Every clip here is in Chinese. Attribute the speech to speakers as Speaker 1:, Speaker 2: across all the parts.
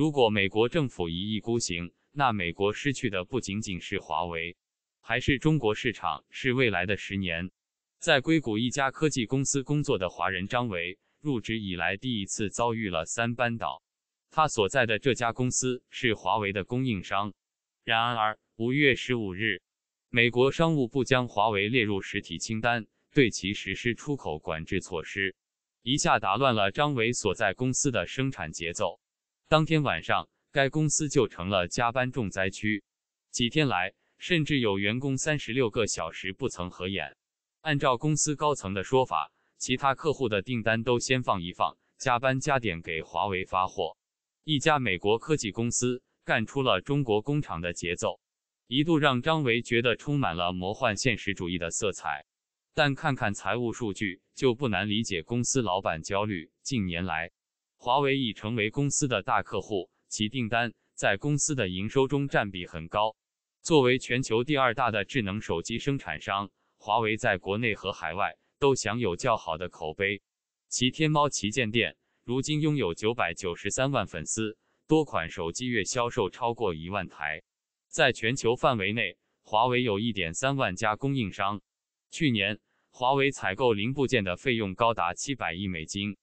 Speaker 1: 如果美国政府一意孤行，那美国失去的不仅仅是华为，还是中国市场，是未来的十年。在硅谷一家科技公司工作的华人张伟，入职以来第一次遭遇了三班倒。他所在的这家公司是华为的供应商。然而，五月十五日，美国商务部将华为列入实体清单，对其实施出口管制措施，一下打乱了张伟所在公司的生产节奏。当天晚上，该公司就成了加班重灾区。几天来，甚至有员工三十六个小时不曾合眼。按照公司高层的说法，其他客户的订单都先放一放，加班加点给华为发货。一家美国科技公司干出了中国工厂的节奏，一度让张维觉得充满了魔幻现实主义的色彩。但看看财务数据，就不难理解公司老板焦虑。近年来，华为已成为公司的大客户，其订单在公司的营收中占比很高。作为全球第二大的智能手机生产商，华为在国内和海外都享有较好的口碑。其天猫旗舰店如今拥有九百九十三万粉丝，多款手机月销售超过一万台。在全球范围内，华为有一点三万家供应商。去年，华为采购零部件的费用高达七百亿美金，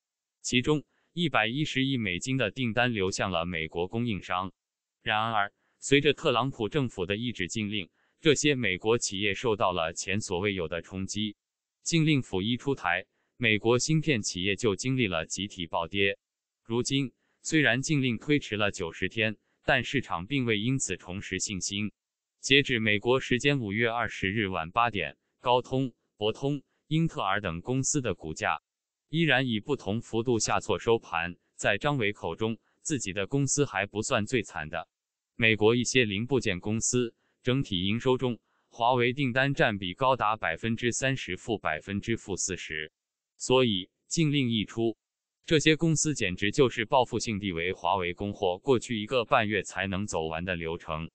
Speaker 1: 其中。一百一十亿美金的订单流向了美国供应商。然而，随着特朗普政府的一纸禁令，这些美国企业受到了前所未有的冲击。禁令甫一出台，美国芯片企业就经历了集体暴跌。如今，虽然禁令推迟了九十天，但市场并未因此重拾信心。截至美国时间五月二十日晚八点，高通、博通、英特尔等公司的股价。依然以不同幅度下挫收盘。在张伟口中，自己的公司还不算最惨的。美国一些零部件公司整体营收中，华为订单占比高达百分之三十，负百分之负四十。所以禁令一出，这些公司简直就是报复性地为华为供货。过去一个半月才能走完的流程，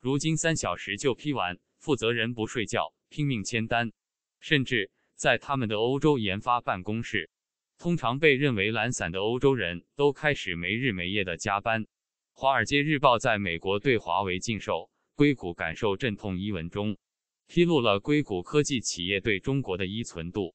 Speaker 1: 如今三小时就批完，负责人不睡觉，拼命签单，甚至在他们的欧洲研发办公室。通常被认为懒散的欧洲人都开始没日没夜的加班。《华尔街日报》在美国对华为禁售、硅谷感受阵痛一文中，披露了硅谷科技企业对中国的依存度，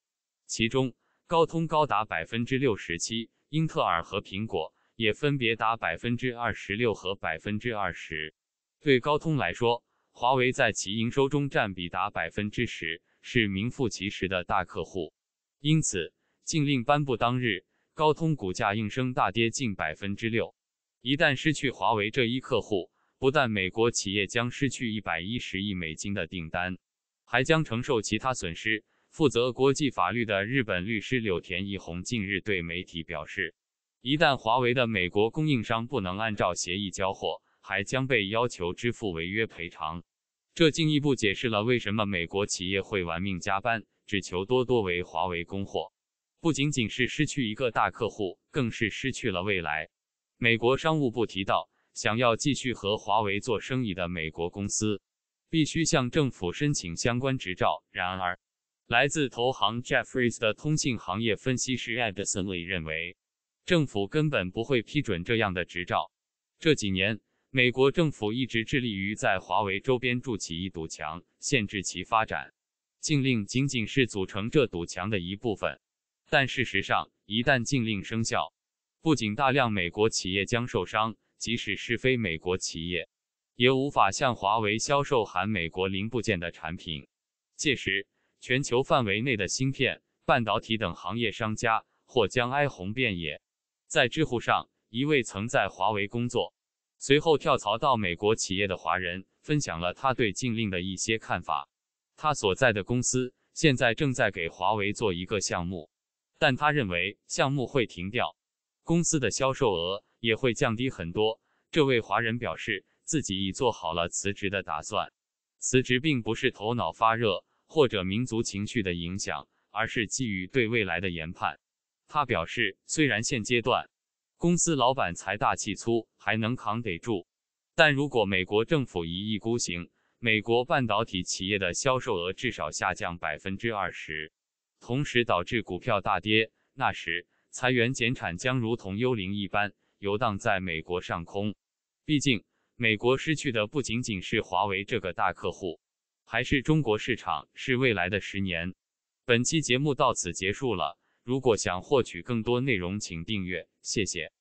Speaker 1: 其中高通高达百分之六十七，英特尔和苹果也分别达百分之二十六和百分之二十。对高通来说，华为在其营收中占比达百分之十，是名副其实的大客户。因此。禁令颁布当日，高通股价应声大跌近百分之六。一旦失去华为这一客户，不但美国企业将失去一百一十亿美金的订单，还将承受其他损失。负责国际法律的日本律师柳田一红近日对媒体表示，一旦华为的美国供应商不能按照协议交货，还将被要求支付违约赔偿。这进一步解释了为什么美国企业会玩命加班，只求多多为华为供货。不仅仅是失去一个大客户，更是失去了未来。美国商务部提到，想要继续和华为做生意的美国公司，必须向政府申请相关执照。然而，来自投行 Jeffrey's 的通信行业分析师 e d i s o n l e 认为，政府根本不会批准这样的执照。这几年，美国政府一直致力于在华为周边筑起一堵墙，限制其发展。禁令仅仅是组成这堵墙的一部分。但事实上，一旦禁令生效，不仅大量美国企业将受伤，即使是非美国企业，也无法向华为销售含美国零部件的产品。届时，全球范围内的芯片、半导体等行业商家或将哀鸿遍野。在知乎上，一位曾在华为工作，随后跳槽到美国企业的华人分享了他对禁令的一些看法。他所在的公司现在正在给华为做一个项目。但他认为项目会停掉，公司的销售额也会降低很多。这位华人表示，自己已做好了辞职的打算。辞职并不是头脑发热或者民族情绪的影响，而是基于对未来的研判。他表示，虽然现阶段公司老板财大气粗，还能扛得住，但如果美国政府一意孤行，美国半导体企业的销售额至少下降百分之二十。同时导致股票大跌。那时，裁员减产将如同幽灵一般游荡在美国上空。毕竟，美国失去的不仅仅是华为这个大客户，还是中国市场。是未来的十年。本期节目到此结束了。如果想获取更多内容，请订阅。谢谢。